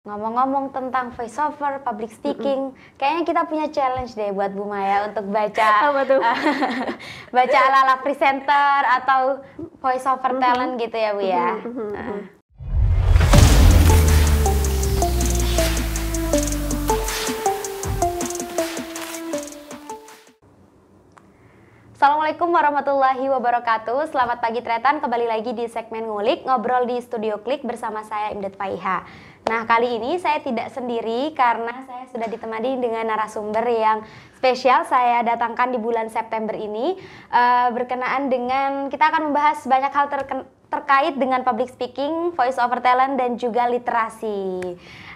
Ngomong-ngomong tentang voiceover, public speaking, kayaknya kita punya challenge deh buat Bu Maya untuk baca Apa tuh? baca ala-ala presenter atau voiceover mm talent gitu ya Bu ya. Mm Assalamualaikum warahmatullahi wabarakatuh. Selamat pagi Tretan, kembali lagi di segmen Ngulik, ngobrol di Studio Klik bersama saya Imdat Faiha. Nah, kali ini saya tidak sendiri karena saya sudah ditemani dengan narasumber yang spesial saya datangkan di bulan September ini uh, berkenaan dengan kita akan membahas banyak hal ter terkait dengan public speaking, voice over talent dan juga literasi.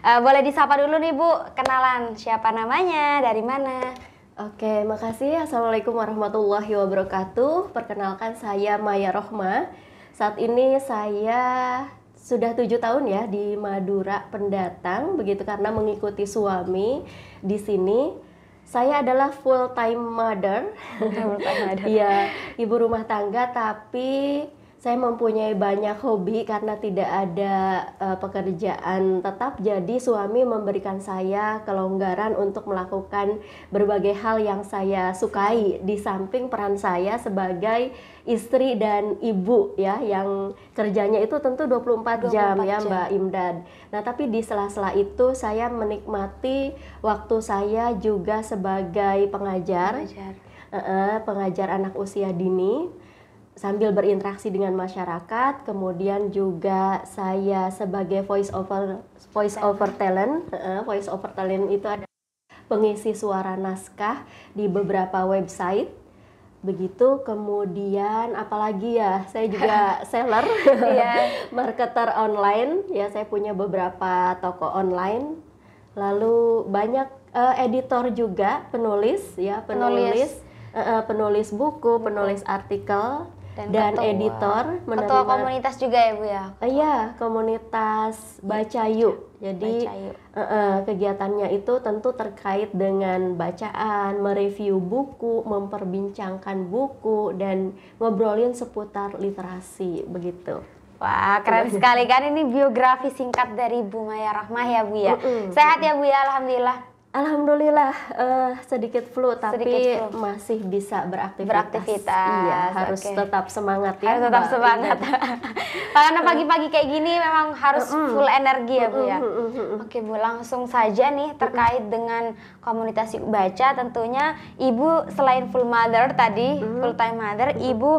Uh, boleh disapa dulu nih Bu, kenalan siapa namanya, dari mana? Oke, makasih. Assalamualaikum warahmatullahi wabarakatuh. Perkenalkan saya Maya Rohma. Saat ini saya sudah tujuh tahun ya di Madura pendatang begitu karena mengikuti suami di sini saya adalah full time mother. Full time mother. Iya, ibu rumah tangga tapi saya mempunyai banyak hobi karena tidak ada uh, pekerjaan tetap jadi suami memberikan saya kelonggaran untuk melakukan berbagai hal yang saya sukai di samping peran saya sebagai istri dan ibu ya yang kerjanya itu tentu 24 jam 24 ya jam. Mbak Imdad. Nah, tapi di sela-sela itu saya menikmati waktu saya juga sebagai pengajar. Pengajar, -uh, pengajar anak usia dini sambil berinteraksi dengan masyarakat, kemudian juga saya sebagai voice over voice over talent, uh, voice over talent itu ada pengisi suara naskah di beberapa website. Begitu, kemudian apalagi ya, saya juga seller, yeah. marketer online, ya saya punya beberapa toko online. Lalu banyak uh, editor juga, penulis ya, penulis. penulis uh, penulis buku, penulis artikel, dan, dan ketua. editor menerima ketua komunitas juga ya bu ya uh, iya komunitas baca yuk jadi baca yuk. Uh, eh, uh, eh, kegiatannya itu tentu terkait dengan bacaan mereview buku memperbincangkan buku dan ngobrolin seputar literasi begitu Wah keren sekali kan ini biografi singkat dari Bu Maya Rahmah ya Bu ya. Sehat ya Bu ya, alhamdulillah. Alhamdulillah uh, sedikit flu tapi sedikit flu. masih bisa beraktivitas. Beraktivitas. Iya, harus okay. tetap semangat ya. Harus tetap Mbak. semangat. Karena pagi-pagi kayak gini memang harus mm -hmm. full energi ya, Bu ya. Mm -hmm. Oke, Bu, langsung saja nih terkait mm -hmm. dengan komunitas Ibu Baca tentunya Ibu selain full mother tadi, mm -hmm. full time mother, mm -hmm. Ibu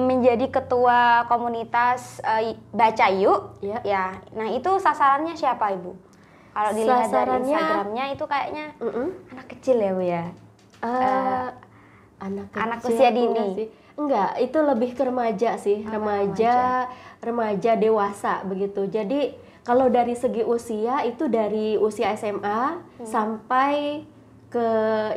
menjadi ketua komunitas uh, Baca Yuk. Yeah. Ya. Nah, itu sasarannya siapa, Ibu? Kalau dilihat dari Instagramnya itu kayaknya mm -mm. anak kecil ya bu ya. Uh, uh, anak kecil, anak usia dini. Enggak, itu lebih ke remaja sih, oh, remaja, remaja, remaja dewasa begitu. Jadi kalau dari segi usia itu dari usia SMA hmm. sampai ke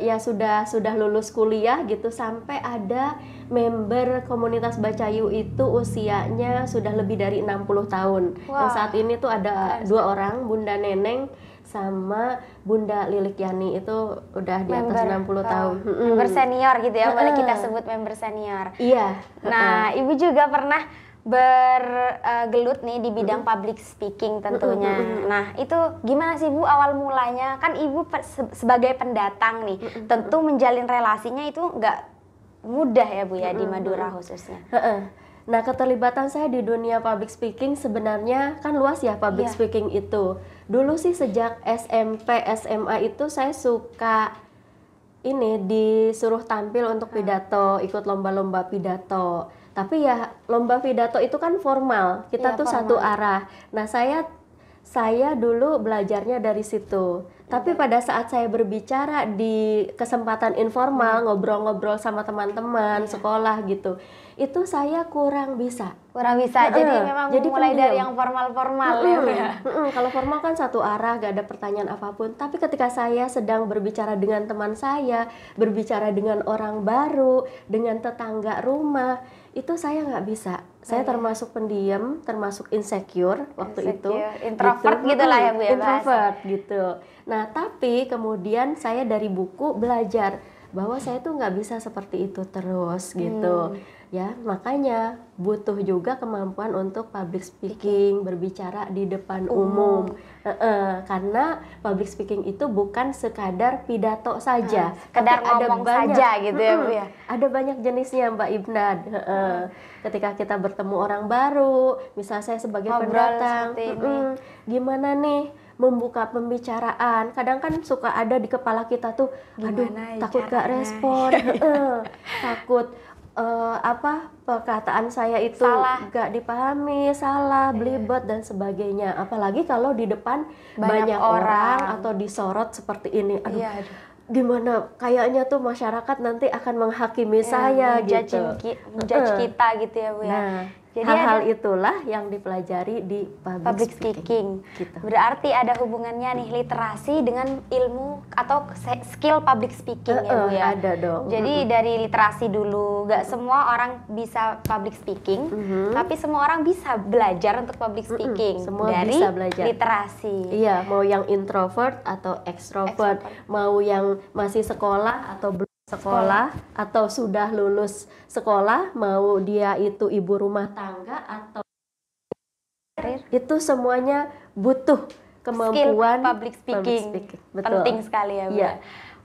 ya sudah sudah lulus kuliah gitu sampai ada member komunitas baca yu itu usianya sudah lebih dari 60 tahun. Wow. Yang saat ini tuh ada yes. dua orang, Bunda Neneng sama Bunda Lilik Yani itu udah di atas enam 60 tahun. Oh, tahun. Member senior gitu ya, boleh kita sebut member senior. Iya. Nah, Ibu juga pernah bergelut nih di bidang mm. public speaking tentunya. Mm, mm, nah, itu gimana sih Bu awal mulanya? Kan Ibu sebagai pendatang nih, tentu menjalin relasinya itu nggak mudah ya Bu ya di Madura khususnya. Nah, keterlibatan saya di dunia public speaking sebenarnya kan luas ya public yeah. speaking itu. Dulu sih sejak SMP, SMA itu saya suka ini disuruh tampil untuk mm. pidato, ikut lomba-lomba pidato. Tapi ya lomba pidato itu kan formal, kita yeah, tuh formal. satu arah. Nah, saya saya dulu belajarnya dari situ. Tapi iya. pada saat saya berbicara di kesempatan informal, hmm. ngobrol-ngobrol sama teman-teman iya. sekolah gitu, itu saya kurang bisa. Kurang bisa. Jadi uh, memang jadi mulai pendiam. dari yang formal-formal uh, ya. Uh, uh, kalau formal kan satu arah, gak ada pertanyaan apapun. Tapi ketika saya sedang berbicara dengan teman saya, berbicara dengan orang baru, dengan tetangga rumah, itu saya nggak bisa. Saya oh, termasuk pendiam, termasuk insecure waktu insecure. itu. Introvert gitu, gitu lah ya Bu ya. ya? Introvert bahas. gitu. Nah, tapi kemudian saya dari buku belajar bahwa saya tuh nggak bisa seperti itu terus gitu. Hmm. Ya, makanya butuh juga kemampuan untuk public speaking, berbicara di depan oh. umum. umum. E -e, karena public speaking itu bukan sekadar pidato saja, hmm, sekedar ngomong ada banyak, saja gitu ya, Bu ya. Ada banyak jenisnya, Mbak Ibnad. E -e. Ketika kita bertemu orang baru, misalnya saya sebagai Ngobrol pendatang, e gimana nih membuka pembicaraan. Kadang kan suka ada di kepala kita tuh, aduh ya takut gak respon, takut uh, apa perkataan saya itu salah. gak dipahami, salah, iya. belibet dan sebagainya. Apalagi kalau di depan banyak, banyak orang. atau disorot seperti ini. Aduh. Iya, aduh. Gimana kayaknya tuh masyarakat nanti akan menghakimi ya, saya gitu. Menjudge kita gitu ya Bu ya. Nah, jadi hal-hal itulah yang dipelajari di public, public speaking. speaking. Gitu. Berarti ada hubungannya nih literasi dengan ilmu atau skill public speaking uh, ya Bu ya. Ada dong. Jadi uh -huh. dari literasi dulu, gak semua orang bisa public speaking, uh mm-hmm. -huh. tapi semua orang bisa belajar untuk public speaking. Uh -huh. Semua dari bisa belajar. literasi. Iya, mau yang introvert atau extrovert, extrovert. mau yang masih sekolah atau belum sekolah atau sudah lulus sekolah mau dia itu ibu rumah tangga atau itu semuanya butuh kemampuan Skill public speaking, public speaking. Betul. penting sekali ya Bu. Ya. Iya.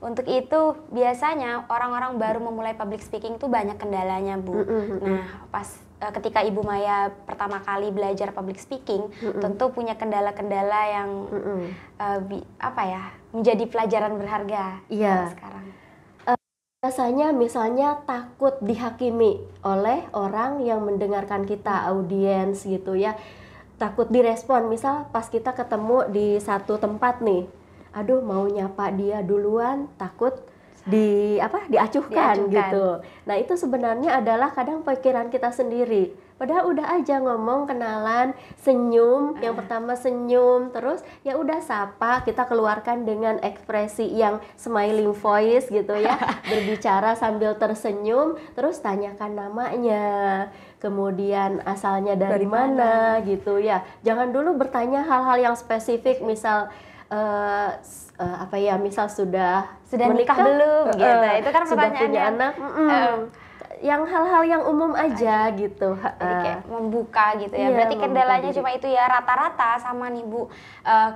Untuk itu biasanya orang-orang baru memulai public speaking itu banyak kendalanya Bu. Mm -hmm. Nah pas eh, ketika Ibu Maya pertama kali belajar public speaking, mm -hmm. tentu punya kendala-kendala yang mm -hmm. Uh, apa ya menjadi pelajaran berharga yeah. sekarang. Biasanya misalnya takut dihakimi oleh orang yang mendengarkan kita, audiens gitu ya. Takut direspon, misal pas kita ketemu di satu tempat nih. Aduh, mau nyapa dia duluan, takut di apa diacuhkan, diacuhkan gitu. Nah, itu sebenarnya adalah kadang pikiran kita sendiri. Padahal udah aja ngomong, kenalan, senyum. Ah. Yang pertama senyum, terus ya udah sapa, kita keluarkan dengan ekspresi yang smiling voice gitu ya. Berbicara sambil tersenyum, terus tanyakan namanya kemudian asalnya dari, dari mana, mana gitu ya. Jangan dulu bertanya hal-hal yang spesifik, misal uh, apa ya, misal sudah sudah menikah, menikah belum, uh, gitu. Itu kan sudah punya anak. Mm -mm. Um, yang hal-hal yang umum aja Ayo. gitu. Jadi kayak membuka gitu ya. Iya, Berarti kendalanya cuma itu ya rata-rata sama nih Bu. Uh,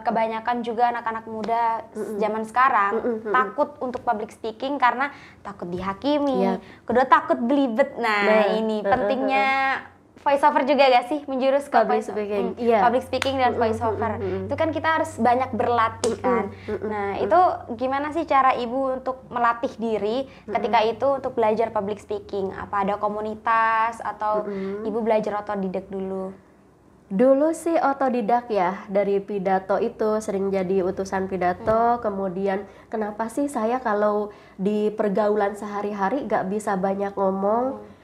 kebanyakan juga anak-anak muda mm -mm. zaman sekarang mm -mm. takut untuk public speaking karena takut dihakimi. Yeah. Kedua takut belibet. Nah, nah ini pentingnya voiceover juga gak sih menjurus ke public speaking, mm, yeah. public speaking dan voiceover. Mm mm. Itu kan kita harus banyak berlatih kan. Mm mm, Nah itu gimana sih cara ibu untuk melatih diri ketika mm itu untuk belajar public speaking? Apa ada komunitas atau mm mm. ibu belajar otodidak dulu? Dulu sih otodidak ya dari pidato itu sering jadi utusan pidato. Hmm. Kemudian kenapa sih saya kalau di pergaulan sehari-hari gak bisa banyak ngomong? Hmm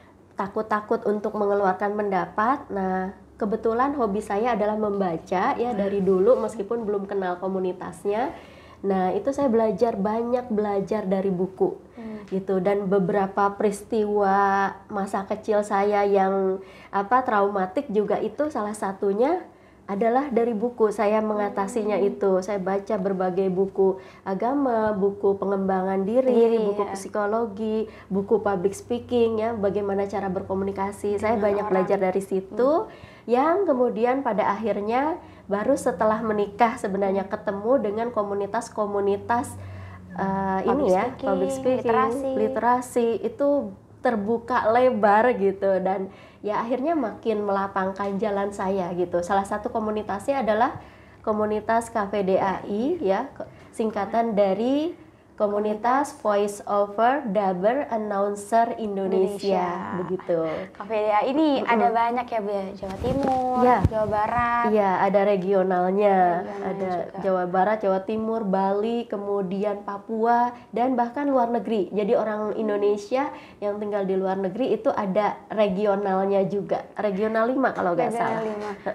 takut-takut untuk mengeluarkan pendapat. Nah, kebetulan hobi saya adalah membaca ya hmm. dari dulu meskipun belum kenal komunitasnya. Nah, itu saya belajar banyak belajar dari buku. Hmm. Gitu dan beberapa peristiwa masa kecil saya yang apa traumatik juga itu salah satunya adalah dari buku saya mengatasinya hmm. itu saya baca berbagai buku agama buku pengembangan diri, diri iya, buku ya. psikologi buku public speaking ya bagaimana cara berkomunikasi Dengan hmm, saya banyak orang. belajar dari situ hmm yang kemudian pada akhirnya baru setelah menikah sebenarnya ketemu dengan komunitas-komunitas uh, ini ya speaking, public speaking, literasi. literasi itu terbuka lebar gitu dan ya akhirnya makin melapangkan jalan saya gitu. Salah satu komunitasnya adalah komunitas KVDAI ya, singkatan dari komunitas voice over Dubber, announcer Indonesia, Indonesia. begitu. Kafe ya ini mm -hmm. ada banyak ya Bu ya. Jawa Timur, ya. Jawa Barat. Iya, ada regionalnya, regionalnya ada juga. Jawa Barat, Jawa Timur, Bali, kemudian Papua dan bahkan luar negeri. Jadi orang Indonesia yang tinggal di luar negeri itu ada regionalnya juga. Regional 5 kalau nggak salah.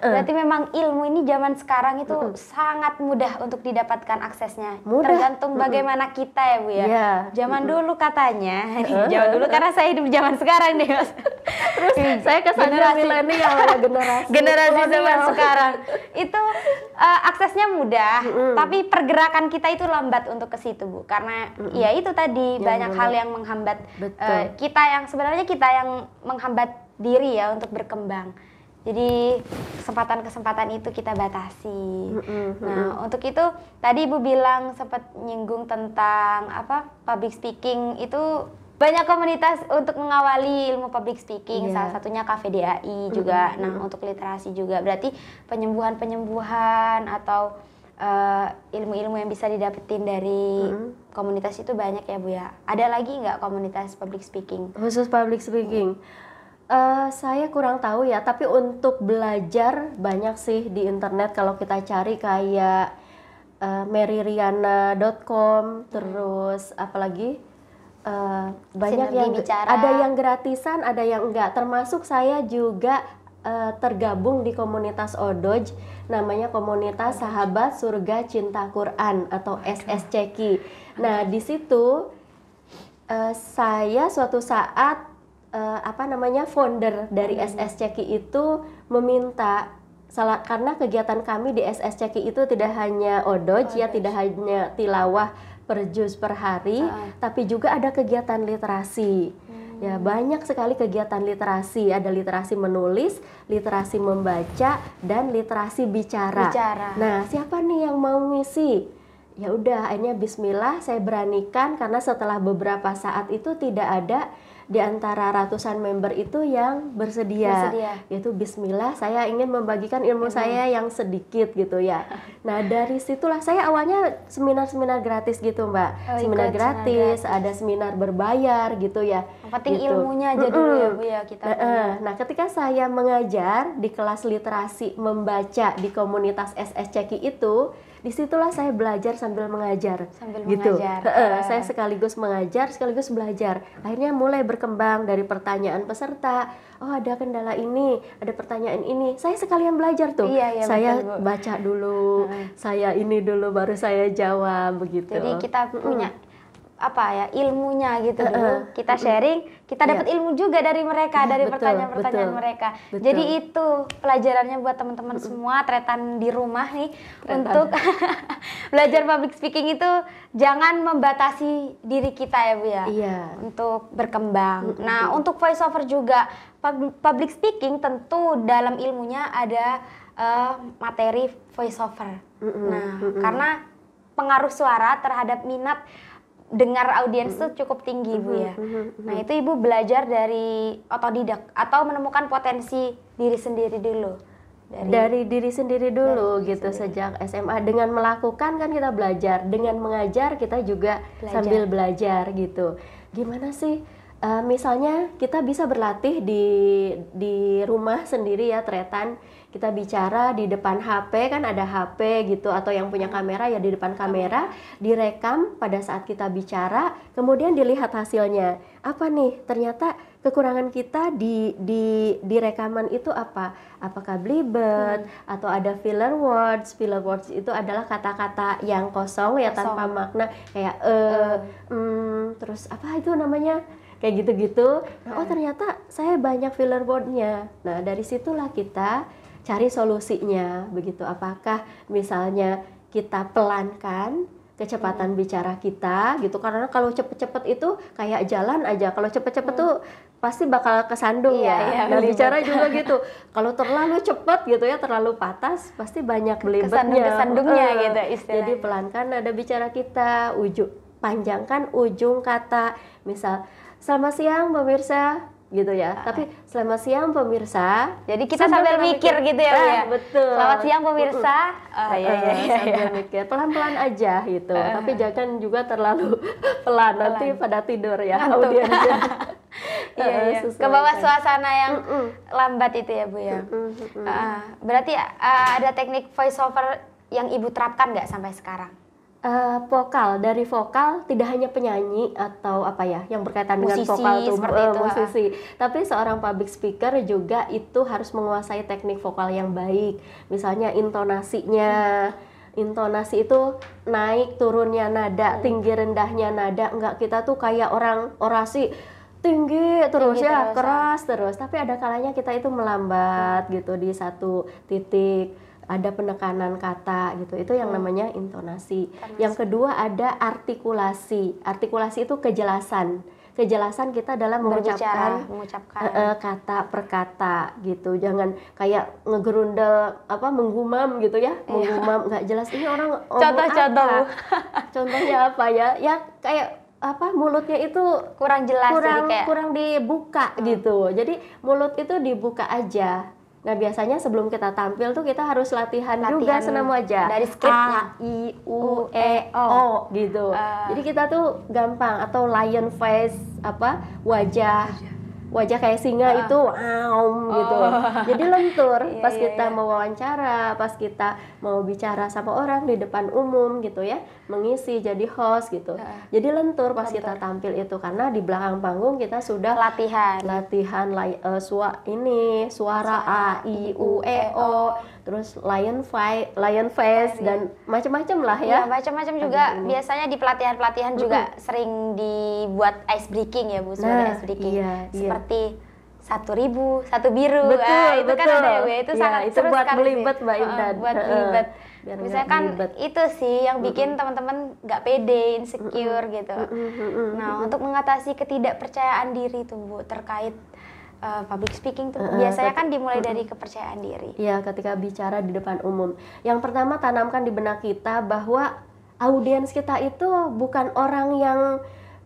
5. Berarti memang ilmu ini zaman sekarang itu mm -hmm. sangat mudah untuk didapatkan aksesnya. Mudah. Tergantung bagaimana mm -hmm. kita kita ya Bu ya. Yeah. Zaman gitu. dulu katanya, zaman dulu karena saya hidup zaman sekarang deh Mas. Terus iya. saya generasi milenial ya generasi generasi zaman sekarang. Itu uh, aksesnya mudah, mm. tapi pergerakan kita itu lambat untuk ke situ Bu. Karena mm. ya itu tadi yang banyak bener. hal yang menghambat Uh, kita yang sebenarnya kita yang menghambat diri ya untuk berkembang. Jadi kesempatan-kesempatan itu kita batasi. Mm-hmm. Nah, untuk itu tadi Ibu bilang sempat nyinggung tentang apa public speaking itu banyak komunitas untuk mengawali ilmu public speaking. Yeah. Salah satunya KVDAI juga. Mm-hmm. Nah, untuk literasi juga. Berarti penyembuhan-penyembuhan atau uh, ilmu-ilmu yang bisa didapetin dari mm-hmm. komunitas itu banyak ya, Bu ya. Ada lagi nggak komunitas public speaking? Khusus public speaking. Mm-hmm Uh, saya kurang tahu ya, tapi untuk belajar banyak sih di internet kalau kita cari kayak uh, eh, meririana.com terus apalagi uh, banyak yang bicara. ada yang gratisan, ada yang enggak. Termasuk saya juga uh, tergabung di komunitas Odoj, namanya komunitas Sahabat Surga Cinta Quran atau SSCQ. Nah di situ uh, saya suatu saat uh, apa namanya founder dari -hmm. SS Ceki itu meminta salah karena kegiatan kami di SS Ceki itu tidak hanya odoj oh, ya, tidak hanya tilawah per jus per hari, uh. tapi juga ada kegiatan literasi. Hmm. Ya, banyak sekali kegiatan literasi. Ada literasi menulis, literasi membaca, dan literasi bicara. bicara. Nah, siapa nih yang mau ngisi? Ya udah, akhirnya bismillah saya beranikan karena setelah beberapa saat itu tidak ada di antara ratusan member itu yang bersedia, bersedia. yaitu Bismillah saya ingin membagikan ilmu saya yang sedikit gitu ya. Nah dari situlah saya awalnya seminar-seminar gratis gitu mbak, oh, seminar gratis, gratis, ada seminar berbayar gitu ya. Yang penting gitu. ilmunya aja -mm. dulu ya bu ya kita. Nah, punya. nah ketika saya mengajar di kelas literasi membaca di komunitas SSCKI itu disitulah saya belajar sambil mengajar sambil gitu mengajar. uh. saya sekaligus mengajar sekaligus belajar akhirnya mulai berkembang dari pertanyaan peserta oh ada kendala ini ada pertanyaan ini saya sekalian belajar tuh iya, iya, saya betul, baca dulu saya ini dulu baru saya jawab begitu jadi kita punya apa ya ilmunya gitu uh, uh, dulu kita sharing kita iya. dapat yeah. ilmu juga dari mereka dari pertanyaan-pertanyaan mereka betul. jadi itu pelajarannya buat teman-teman uh, semua tretan di rumah nih tretan. untuk belajar public speaking itu jangan membatasi diri kita ya bu ya yeah. untuk berkembang uh, nah untuk voiceover juga public speaking tentu dalam ilmunya ada uh, materi voice over nah karena pengaruh suara terhadap minat dengar audiens itu mm-hmm. cukup tinggi mm-hmm. Bu ya. Mm-hmm, mm-hmm. Nah, itu Ibu belajar dari otodidak atau menemukan potensi diri sendiri dulu. Dari, dari diri sendiri dulu dari gitu sendiri. sejak SMA dengan melakukan kan kita belajar, dengan mengajar kita juga belajar. sambil belajar gitu. Gimana sih uh, misalnya kita bisa berlatih di di rumah sendiri ya tretan kita bicara di depan HP kan ada HP gitu atau yang punya kamera ya di depan kamera direkam pada saat kita bicara kemudian dilihat hasilnya apa nih ternyata kekurangan kita di di di rekaman itu apa apakah blibet hmm. atau ada filler words filler words itu adalah kata-kata yang kosong ya kosong. tanpa makna kayak eh uh, hmm. terus apa itu namanya kayak gitu-gitu. Eh. oh ternyata saya banyak filler wordnya. Nah dari situlah kita cari solusinya begitu. Apakah misalnya kita pelankan kecepatan hmm. bicara kita gitu karena kalau cepet-cepet itu kayak jalan aja kalau cepet-cepet hmm. tuh pasti bakal kesandung iya, ya iya, dan nah, bicara juga gitu kalau terlalu cepet gitu ya terlalu patas pasti banyak belibetnya kesandung-kesandungnya uh, gitu istilahnya jadi pelankan ada bicara kita ujung panjangkan ujung kata misal selamat siang pemirsa gitu ya. ya. Tapi selamat siang pemirsa. Jadi kita sambil, sambil mikir, mikir gitu ya, ah, ya. Betul. Selamat siang pemirsa. Uh, uh, uh, iya, iya, sambil iya. mikir pelan-pelan aja gitu. Uh. Tapi jangan juga terlalu pelan, pelan. nanti pada tidur ya Ngantuk. audiensnya. iya, iya. Ke bawah suasana yang mm -mm. lambat itu ya Bu ya. Mm -mm. Uh, berarti uh, ada teknik voiceover yang Ibu terapkan nggak sampai sekarang? uh, vokal dari vokal tidak hanya penyanyi atau apa ya yang berkaitan musisi, dengan vokal tuh seperti uh, itu, musisi ha. tapi seorang public speaker juga itu harus menguasai teknik vokal yang baik misalnya intonasinya hmm intonasi itu naik turunnya nada hmm. tinggi rendahnya nada enggak kita tuh kayak orang orasi tinggi terus tinggi ya terus, keras terus tapi ada kalanya kita itu melambat hmm. gitu di satu titik ada penekanan kata gitu itu yang hmm. namanya intonasi. yang kedua ada artikulasi artikulasi itu kejelasan kejelasan kita dalam mengucapkan, mengucapkan. Uh, kata per kata gitu jangan kayak ngegerundel apa menggumam gitu ya iya. menggumam nggak jelas ini orang contoh-contoh contohnya apa ya ya kayak apa mulutnya itu kurang jelas kurang jadi kayak... kurang dibuka hmm. gitu jadi mulut itu dibuka aja Nah biasanya sebelum kita tampil tuh kita harus latihan, latihan juga senam wajah dari skripnya A I U e, e O, o gitu. Uh. Jadi kita tuh gampang atau lion face apa wajah wajah kayak singa uh. itu aum gitu. oh. gitu. Jadi lentur yeah, pas yeah, kita yeah. mau wawancara, pas kita mau bicara sama orang di depan umum gitu ya mengisi jadi host gitu. Uh, jadi lentur pas lentur. kita tampil itu karena di belakang panggung kita sudah latihan latihan lay, uh, eh, sua ini suara A I U E, e O terus lion fight lion face Ayo. dan macam-macam lah ya. ya macam-macam juga ini. biasanya di pelatihan-pelatihan mm juga sering dibuat ice breaking ya Bu, nah, ice breaking. Iya, iya. Seperti iya satu ribu satu biru betul, ah, itu kan betul. kan ada ya, ya. itu ya, sangat itu seru buat sekali mbak Intan uh, buat melibet biar misalkan itu sih yang bikin mm -hmm. teman-teman nggak pede insecure mm -hmm. gitu mm -hmm. nah untuk mengatasi ketidakpercayaan diri tuh bu terkait uh, public speaking tuh uh, biasanya kan dimulai uh, dari kepercayaan diri. Iya, ketika bicara di depan umum. Yang pertama tanamkan di benak kita bahwa audiens kita itu bukan orang yang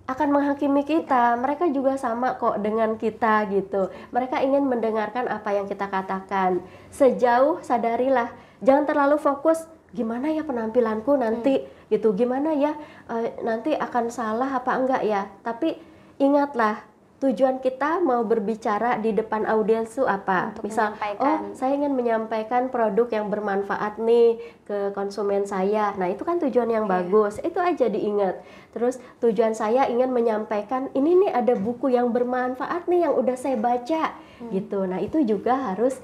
akan menghakimi kita. Iya. Mereka juga sama kok dengan kita gitu. Mereka ingin mendengarkan apa yang kita katakan. Sejauh sadarilah jangan terlalu fokus gimana ya penampilanku nanti hmm. gitu gimana ya uh, nanti akan salah apa enggak ya tapi ingatlah tujuan kita mau berbicara di depan audiens itu apa Untuk misal oh saya ingin menyampaikan produk yang bermanfaat nih ke konsumen saya nah itu kan tujuan yang yeah. bagus itu aja diingat terus tujuan saya ingin menyampaikan ini nih ada buku yang bermanfaat nih yang udah saya baca hmm. gitu nah itu juga harus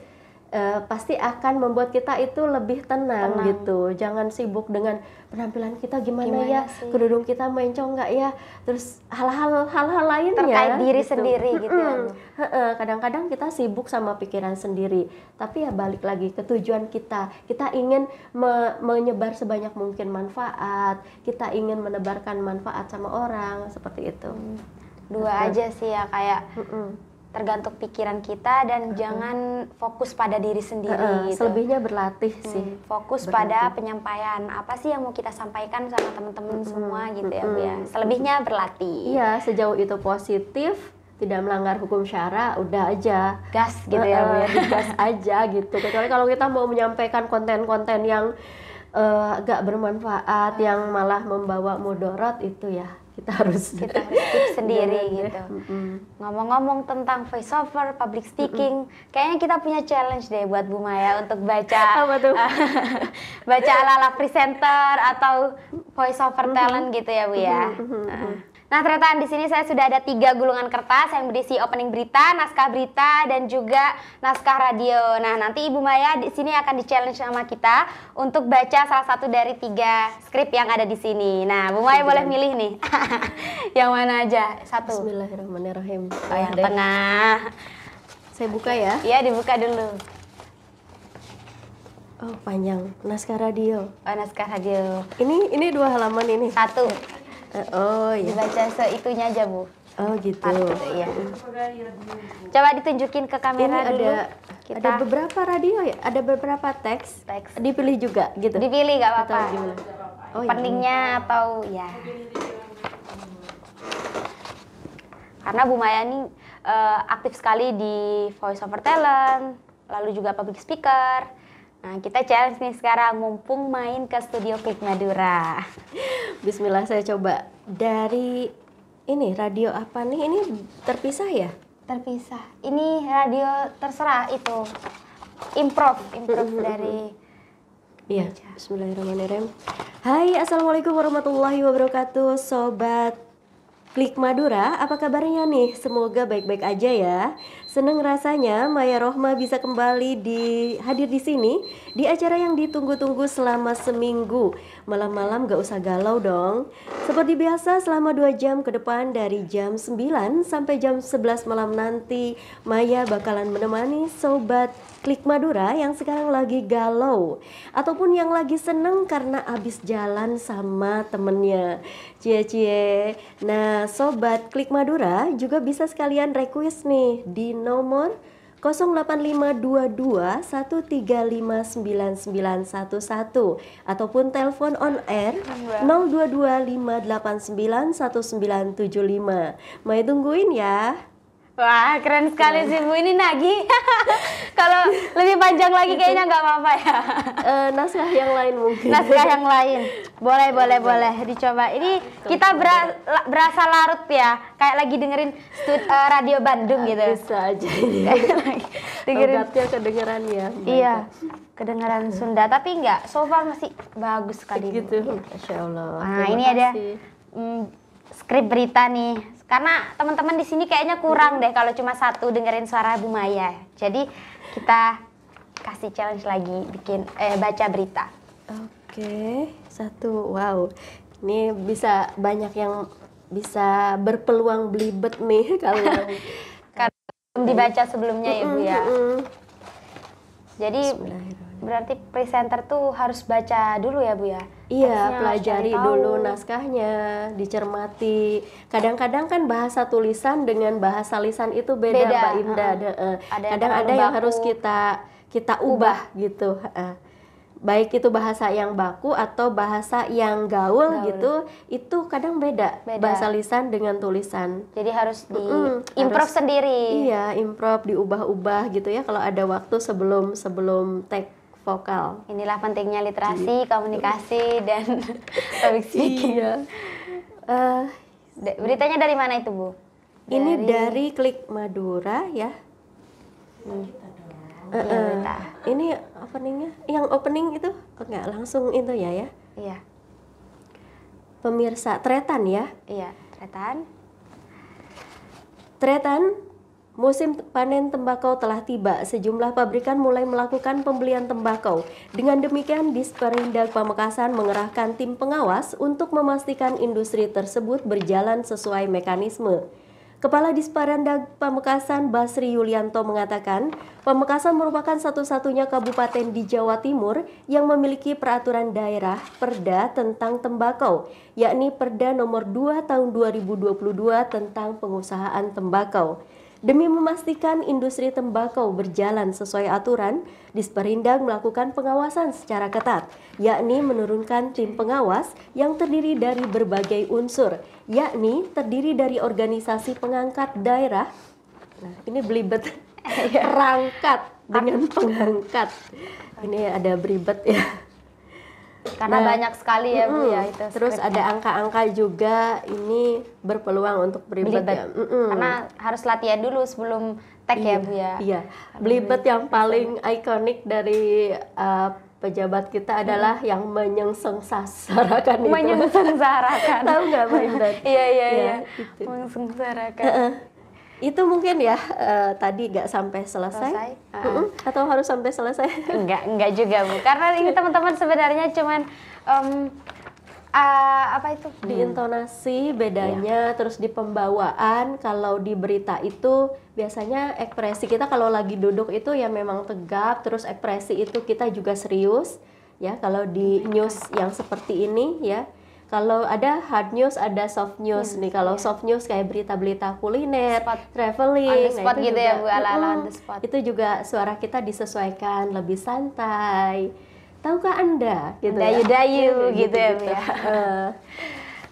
uh, pasti akan membuat kita itu lebih tenang, tenang gitu. Jangan sibuk dengan penampilan kita gimana, gimana ya, sih? kerudung kita mencong nggak ya, terus hal-hal hal-hal lainnya terkait diri gitu. sendiri gitu. Ya. Kadang-kadang kita sibuk sama pikiran sendiri, tapi ya balik lagi ke tujuan kita. Kita ingin me menyebar sebanyak mungkin manfaat, kita ingin menebarkan manfaat sama orang seperti itu. Hmm. Dua aja sih ya kayak. Mm -mm tergantung pikiran kita dan uh -huh. jangan fokus pada diri sendiri. Uh -huh. gitu. Selebihnya berlatih hmm, sih. fokus berlatih. pada penyampaian apa sih yang mau kita sampaikan sama teman-teman uh semua gitu uh ya bu ya. Selebihnya berlatih. Iya sejauh itu positif, tidak melanggar hukum syara, udah aja gas gitu uh -uh, ya bu ya. Gas aja gitu. Kecuali kalau kita mau menyampaikan konten-konten yang uh, agak bermanfaat hmm. yang malah membawa mudorot itu ya kita harus kita harus sendiri Jangan, ya. gitu. Ngomong-ngomong mm tentang voiceover, public speaking, mm kayaknya kita punya challenge deh buat Bu Maya untuk baca Apa tuh? baca ala presenter atau voiceover mm -hmm. talent gitu ya Bu ya. Mm -hmm. uh. Nah, ternyata di sini saya sudah ada tiga gulungan kertas yang berisi opening berita, naskah berita, dan juga naskah radio. Nah, nanti Ibu Maya di sini akan di challenge sama kita untuk baca salah satu dari tiga skrip yang ada di sini. Nah, Bu Maya boleh milih nih, yang mana aja? Satu. Bismillahirrahmanirrahim. Oh, yang tengah. Saya buka ya? Iya, dibuka dulu. Oh, panjang. Naskah radio. Oh, naskah radio. Ini ini dua halaman ini. Satu. Oh iya. Dibaca seitunya aja bu. Oh gitu. iya. Coba ditunjukin ke kamera ada, dulu. Kita... Ada beberapa radio ya, ada beberapa teks. Teks. Dipilih juga gitu. Dipilih gak apa-apa. Oh, iya. Pentingnya atau ya. Karena Bu Maya ini uh, aktif sekali di voice over talent, lalu juga public speaker Nah, kita challenge nih sekarang mumpung main ke studio Klik Madura. Bismillah saya coba dari ini radio apa nih? Ini terpisah ya? Terpisah. Ini radio terserah itu. Improv, improv dari Iya, bismillahirrahmanirrahim. Hai, Assalamualaikum warahmatullahi wabarakatuh Sobat Klik Madura, apa kabarnya nih? Semoga baik-baik aja ya. Senang rasanya Maya Rohma bisa kembali di hadir di sini di acara yang ditunggu-tunggu selama seminggu. Malam-malam gak usah galau dong. Seperti biasa selama 2 jam ke depan dari jam 9 sampai jam 11 malam nanti Maya bakalan menemani Sobat Klik Madura yang sekarang lagi galau Ataupun yang lagi seneng karena abis jalan sama temennya Cie-cie Nah Sobat Klik Madura juga bisa sekalian request nih di nomor 085221359911 ataupun telepon on air 0225891975. Iya. Mau tungguin ya. Wah, keren sekali iya. sih Bu. Ini nagi. Kalau lebih panjang lagi kayaknya nggak apa-apa ya. e, eh, naskah yang lain mungkin. Naskah yang lain. Boleh, iya, boleh, iya. boleh dicoba. Ini ah, kita berasa larut ya. Kayak lagi dengerin stud, uh, eh, radio Bandung ah, gitu. Bisa aja ini. dengerin. Logatnya kedengeran ya. Iya. Kedengaran Sunda, tapi enggak. So far masih bagus sekali. Gitu. Masya Allah. Nah, Terima ini kasih. ada mm, skrip berita nih karena teman-teman di sini kayaknya kurang deh kalau cuma satu dengerin suara Bu Maya. Jadi kita kasih challenge lagi bikin eh, baca berita. Oke, satu. Wow. Ini bisa banyak yang bisa berpeluang belibet nih kalau belum dibaca sebelumnya ya Bu ya. Jadi berarti presenter tuh harus baca dulu ya Bu ya? Iya, Teksnya pelajari dulu naskahnya, dicermati. Kadang-kadang kan bahasa tulisan dengan bahasa lisan itu beda, beda. Mbak Indah. Uh -huh. Eh, kadang ada yang, ada yang harus kita kita ubah, ubah. gitu. Uh baik itu bahasa yang baku atau bahasa yang gaul, gaul. gitu itu kadang beda. beda bahasa lisan dengan tulisan jadi harus di mm, improv harus, sendiri iya improv diubah-ubah gitu ya kalau ada waktu sebelum sebelum take vokal inilah pentingnya literasi gitu. komunikasi dan public speaking iya. uh, beritanya dari mana itu bu ini dari klik Madura ya uh, uh, ini openingnya yang opening itu enggak langsung itu ya ya iya pemirsa tretan ya iya tretan tretan Musim panen tembakau telah tiba. Sejumlah pabrikan mulai melakukan pembelian tembakau. Dengan demikian, Disperindag Pamekasan mengerahkan tim pengawas untuk memastikan industri tersebut berjalan sesuai mekanisme. Kepala Disparandag Pamekasan Basri Yulianto mengatakan, Pamekasan merupakan satu-satunya kabupaten di Jawa Timur yang memiliki peraturan daerah perda tentang tembakau, yakni Perda Nomor 2 Tahun 2022 tentang pengusahaan tembakau. Demi memastikan industri tembakau berjalan sesuai aturan, Disperindag melakukan pengawasan secara ketat, yakni menurunkan tim pengawas yang terdiri dari berbagai unsur, yakni terdiri dari organisasi pengangkat daerah. Nah, ini belibet iya. perangkat dengan pengangkat. Ini ada beribet ya karena nah, banyak sekali ya mm, bu ya itu terus scriptnya. ada angka-angka juga ini berpeluang untuk berlibat Ya. Mm -mm. karena harus latihan dulu sebelum tag ya, iya, ya bu ya iya belibet yang paling ikonik dari uh, pejabat kita adalah hmm. yang menyengsarakan itu menyengsarakan tahu nggak mbak Iya iya iya, iya. menyengsarakan itu mungkin ya uh, tadi nggak sampai selesai, selesai. Uh. Uh-uh. atau harus sampai selesai nggak nggak juga bu karena ini teman-teman sebenarnya cuman um, uh, apa itu di hmm. intonasi bedanya iya. terus di pembawaan kalau di berita itu biasanya ekspresi kita kalau lagi duduk itu ya memang tegap terus ekspresi itu kita juga serius ya kalau di hmm. news yang seperti ini ya kalau ada hard news, ada soft news hmm, nih. Kalau yeah. soft news kayak berita-berita kuliner, spot, traveling, on the nah, spot nah, gitu juga, ya Bu ala ala on the spot. Itu juga suara kita disesuaikan lebih santai. Tahukah Anda gitu dayu, ya? gitu, gitu ya gitu. ya. Eh.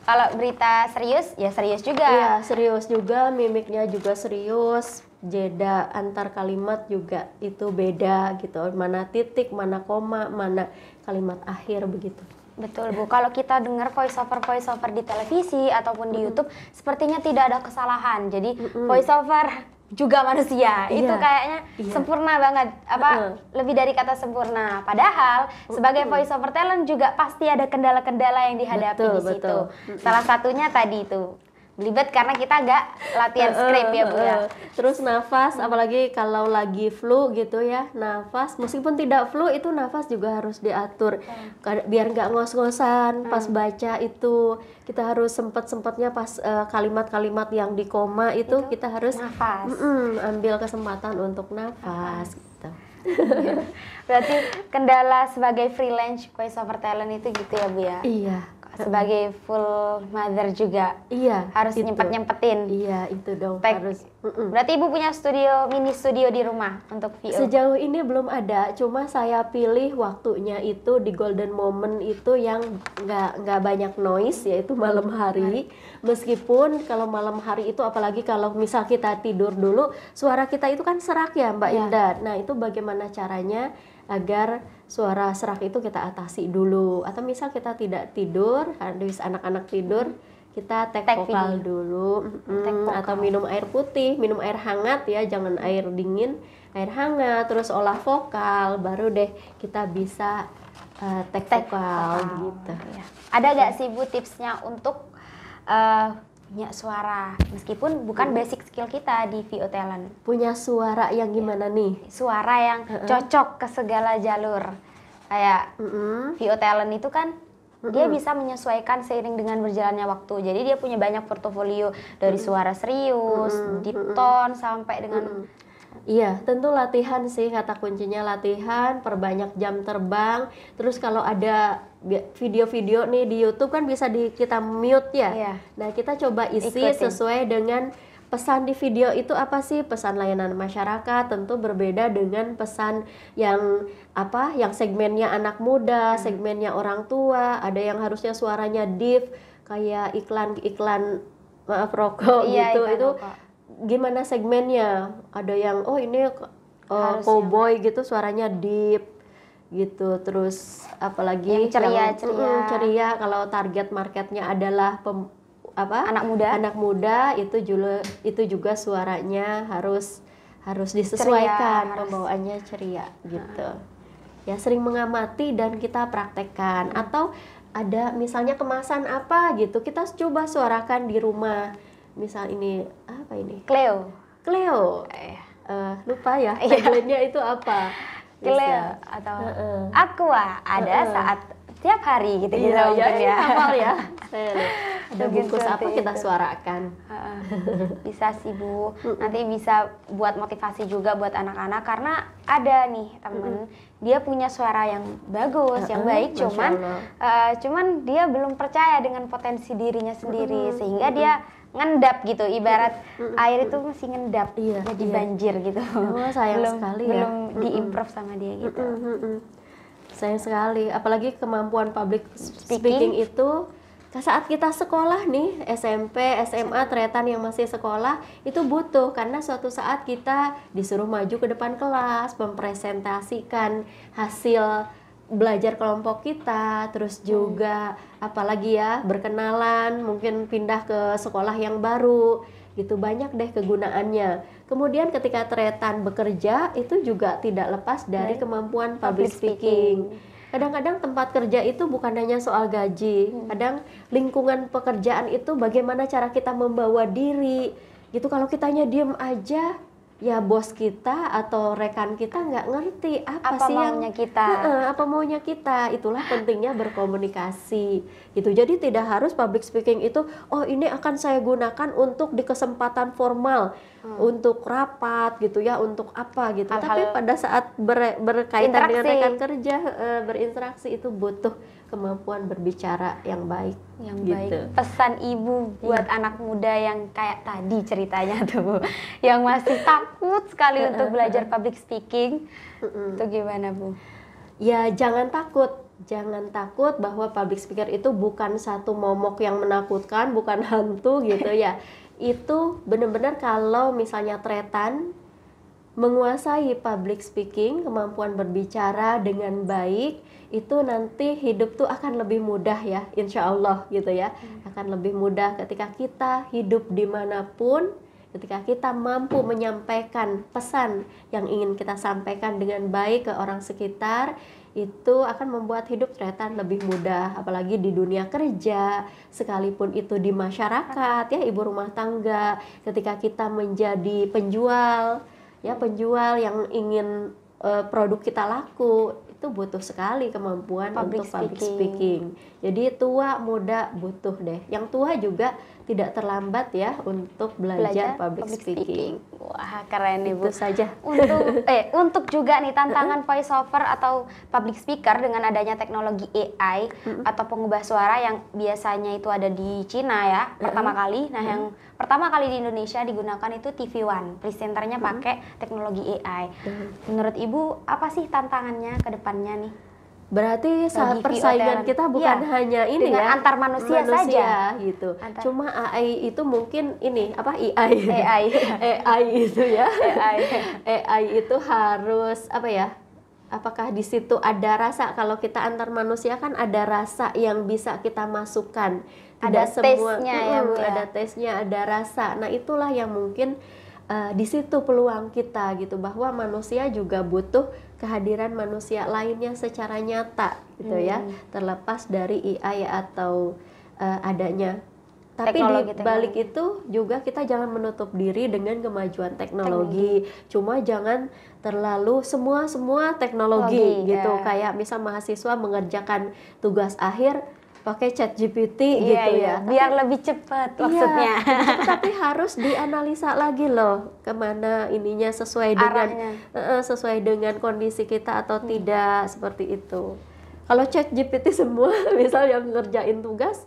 kalau berita serius ya serius juga. Iya, serius juga, mimiknya juga serius, jeda antar kalimat juga itu beda gitu. Mana titik, mana koma, mana kalimat akhir begitu. Betul Bu, kalau kita dengar voiceover voiceover di televisi ataupun di YouTube, sepertinya tidak ada kesalahan. Jadi mm voice over juga manusia. Iya. Itu kayaknya iya. sempurna banget. Apa uh -uh. lebih dari kata sempurna. Padahal sebagai voiceover talent juga pasti ada kendala-kendala yang dihadapi betul, di situ. Betul. Salah satunya tadi itu belibet karena kita agak latihan scrape ya bu ya. Terus nafas, apalagi kalau lagi flu gitu ya, nafas meskipun tidak flu itu nafas juga harus diatur iya. biar nggak ngos-ngosan hmm. pas baca itu kita harus sempat-sempatnya pas eh, kalimat-kalimat yang di koma itu, itu kita harus nafas. Mm ambil kesempatan untuk nafas. nafas. Gitu. Berarti kendala sebagai freelance voiceover talent itu gitu ya bu ya? Iya sebagai full mother juga. Iya. Harus nyempet nyempetin. Iya itu dong. Pek. Harus. Mm-mm. Berarti ibu punya studio mini studio di rumah untuk VO. Sejauh ini belum ada. Cuma saya pilih waktunya itu di golden moment itu yang nggak nggak banyak noise yaitu malam hari. Meskipun kalau malam hari itu apalagi kalau misal kita tidur dulu suara kita itu kan serak ya Mbak yeah. Indah. Nah itu bagaimana caranya? agar suara serak itu kita atasi dulu atau misal kita tidak tidur habis anak-anak tidur kita tek vokal video. dulu mm, tek vokal. atau minum air putih minum air hangat ya jangan air dingin air hangat terus olah vokal baru deh kita bisa uh, eh, tek, tek vokal, vokal gitu ya. ada gak sih bu tipsnya untuk uh, punya suara meskipun bukan hmm. basic skill kita di VO talent punya suara yang gimana nih suara yang uh -uh. cocok ke segala jalur kayak uh -uh. VO talent itu kan dia bisa menyesuaikan seiring dengan berjalannya waktu. Jadi dia punya banyak portofolio dari suara serius, uh-uh. deep tone sampai dengan uh-uh. Iya, tentu latihan sih kata kuncinya latihan, perbanyak jam terbang. Terus kalau ada video-video nih di YouTube kan bisa di kita mute ya. Iya. Nah, kita coba isi Ikutin. sesuai dengan pesan di video itu apa sih? Pesan layanan masyarakat tentu berbeda dengan pesan yang apa? Yang segmennya anak muda, hmm. segmennya orang tua, ada yang harusnya suaranya deep kayak iklan-iklan maaf eh, rokok iya, gitu. Itu rokok. gimana segmennya? Ada yang oh ini uh, cowboy gitu suaranya deep gitu terus apalagi yang ceria kalau, ceria mm, ceria kalau target marketnya adalah pem, apa anak muda anak muda itu juga itu juga suaranya harus harus disesuaikan ceria, pembawaannya harus. ceria gitu ya sering mengamati dan kita praktekkan atau ada misalnya kemasan apa gitu kita coba suarakan di rumah misal ini apa ini Cleo Cleo eh. uh, lupa ya tagline-nya iya. itu apa ya. atau uh-uh. aku ada uh-uh. saat tiap hari gitu gitu iya, mungkin iya, ya. Kapal ya. ada bungkus apa kita itu. suarakan. Uh-uh. Bisa sih Bu. Nanti bisa buat motivasi juga buat anak-anak karena ada nih temen uh-uh. dia punya suara yang bagus, uh-uh. yang baik Masya cuman uh, eh, cuman dia belum percaya dengan potensi dirinya sendiri uh-uh. sehingga uh-uh. dia ngendap gitu ibarat air itu masih ngendap iya, jadi iya. banjir gitu oh, sayang belum sekali ya. belum diimprov diimprove sama dia gitu mm sayang sekali apalagi kemampuan public speaking, speaking itu saat kita sekolah nih SMP SMA ternyata yang masih sekolah itu butuh karena suatu saat kita disuruh maju ke depan kelas mempresentasikan hasil belajar kelompok kita, terus hmm. juga hmm. apalagi ya berkenalan, mungkin pindah ke sekolah yang baru, gitu banyak deh kegunaannya. Kemudian ketika teretan bekerja itu juga tidak lepas dari kemampuan public speaking. Kadang-kadang tempat kerja itu bukan hanya soal gaji, hmm. kadang lingkungan pekerjaan itu bagaimana cara kita membawa diri. Gitu kalau kitanya diem aja ya bos kita atau rekan kita nggak ngerti apa, apa sih maunya yang kita uh, apa maunya kita itulah pentingnya berkomunikasi gitu jadi tidak harus public speaking itu oh ini akan saya gunakan untuk di kesempatan formal hmm. untuk rapat gitu ya untuk apa gitu Hal -hal tapi pada saat ber, berkaitan interaksi. dengan rekan kerja uh, berinteraksi itu butuh kemampuan berbicara yang baik yang gitu. baik pesan ibu iya. buat iya. anak muda yang kayak tadi ceritanya tuh yang masih takut sekali untuk belajar public speaking itu gimana bu ya jangan takut jangan takut bahwa public speaker itu bukan satu momok yang menakutkan bukan hantu gitu ya itu benar-benar kalau misalnya tretan menguasai public speaking, kemampuan berbicara dengan baik, itu nanti hidup tuh akan lebih mudah ya, insya Allah gitu ya, hmm. akan lebih mudah ketika kita hidup dimanapun, ketika kita mampu menyampaikan pesan yang ingin kita sampaikan dengan baik ke orang sekitar, itu akan membuat hidup ternyata lebih mudah apalagi di dunia kerja sekalipun itu di masyarakat ya ibu rumah tangga ketika kita menjadi penjual ya penjual yang ingin uh, produk kita laku itu butuh sekali kemampuan public untuk speaking. public speaking. Jadi tua muda butuh deh. Yang tua juga tidak terlambat ya untuk belajar, belajar public, public speaking. speaking. Wah, keren nih Bu. Itu saja. Untuk eh untuk juga nih tantangan voiceover atau public speaker dengan adanya teknologi AI atau pengubah suara yang biasanya itu ada di Cina ya pertama kali. Nah, yang pertama kali di Indonesia digunakan itu TV One. Presenternya pakai teknologi AI. Menurut Ibu, apa sih tantangannya kedepannya nih? Berarti saat persaingan kita iya, bukan ya, hanya ini ya antar manusia, manusia saja gitu. Antar. Cuma AI itu mungkin ini apa AI? AI. AI itu ya. AI. AI itu harus apa ya? Apakah di situ ada rasa kalau kita antar manusia kan ada rasa yang bisa kita masukkan. Ada Tidak tesnya uh, ya, ada tesnya, ada rasa. Nah, itulah yang mungkin uh, di situ peluang kita gitu bahwa manusia juga butuh kehadiran manusia lainnya secara nyata gitu ya. hmm. ya terlepas dari AI atau uh, adanya tapi di balik teknologi. itu juga kita jangan menutup diri dengan kemajuan teknologi. teknologi. Cuma jangan terlalu semua semua teknologi, teknologi gitu. Yeah. Kayak misal mahasiswa mengerjakan tugas akhir pakai chat GPT iya, gitu iya. ya. Biar lebih cepat iya, maksudnya. Iya, cepet, tapi harus dianalisa lagi loh kemana ininya sesuai dengan uh, sesuai dengan kondisi kita atau hmm. tidak seperti itu. Kalau chat GPT semua misal yang ngerjain tugas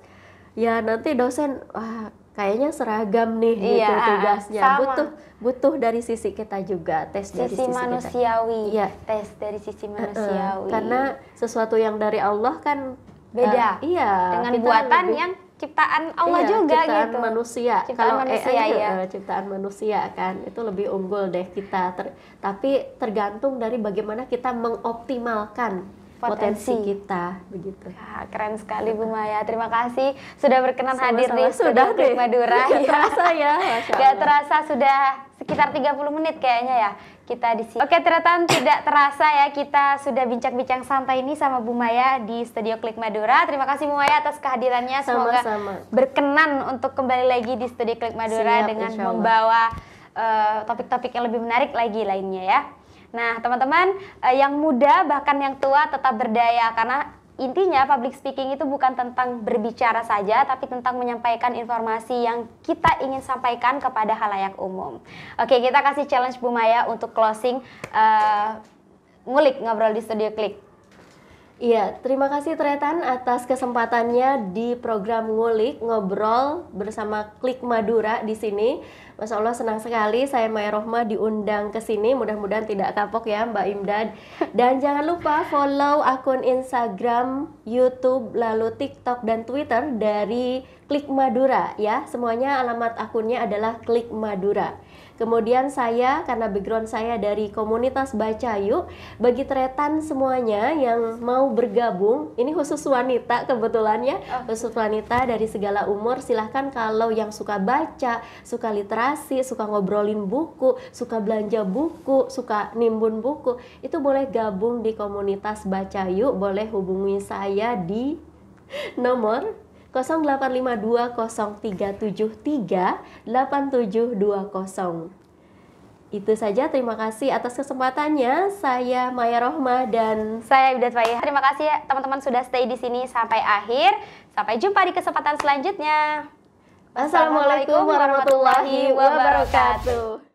ya nanti dosen wah kayaknya seragam nih iya, gitu ah, ah, tugasnya. Sama. Butuh butuh dari sisi kita juga, tes sisi dari sisi manusiawi. Kita. Ya. tes dari sisi manusiawi. karena sesuatu yang dari Allah kan beda uh, iya dengan buatan lebih, yang ciptaan Allah iya, juga ciptaan gitu manusia ciptaan kalau manusia AI, ya eh, ciptaan manusia kan itu lebih unggul deh kita Ter, tapi tergantung dari bagaimana kita mengoptimalkan potensi, kita begitu. Ya, keren sekali Bu Maya. Terima kasih sudah berkenan Sama -sama hadir di sudah Klik Madura. Gak ya. terasa ya. Gak terasa sudah sekitar 30 menit kayaknya ya kita di sini. Oke, ternyata tidak terasa ya kita sudah bincang-bincang santai ini sama Bu Maya di Studio Klik Madura. Terima kasih Bu Maya atas kehadirannya. Semoga Sama -sama. berkenan untuk kembali lagi di Studio Klik Madura Siap, dengan membawa eh, topik-topik uh, topik -topik yang lebih menarik lagi lainnya ya. Nah, teman-teman eh, yang muda bahkan yang tua tetap berdaya karena intinya public speaking itu bukan tentang berbicara saja tapi tentang menyampaikan informasi yang kita ingin sampaikan kepada halayak umum. Oke, kita kasih challenge Bu Maya untuk closing uh, ngulik ngobrol di studio klik. Iya, terima kasih Tretan atas kesempatannya di program Ngulik Ngobrol bersama Klik Madura di sini. Masya Allah senang sekali saya Maya Rohma diundang ke sini. Mudah-mudahan tidak kapok ya Mbak Imdad. Dan jangan lupa follow akun Instagram, YouTube, lalu TikTok dan Twitter dari Klik Madura ya. Semuanya alamat akunnya adalah Klik Madura. Kemudian saya karena background saya dari komunitas baca yuk, bagi tretan semuanya yang mau bergabung, ini khusus wanita kebetulan ya, oh. khusus wanita dari segala umur silahkan kalau yang suka baca, suka literasi, suka ngobrolin buku, suka belanja buku, suka nimbun buku, itu boleh gabung di komunitas baca yuk, boleh hubungi saya di nomor tujuh dua Itu saja, terima kasih atas kesempatannya. Saya Maya Rohma dan saya Ibdat Faiha. Terima kasih ya, teman-teman sudah stay di sini sampai akhir. Sampai jumpa di kesempatan selanjutnya. assalamualaikum warahmatullahi wabarakatuh.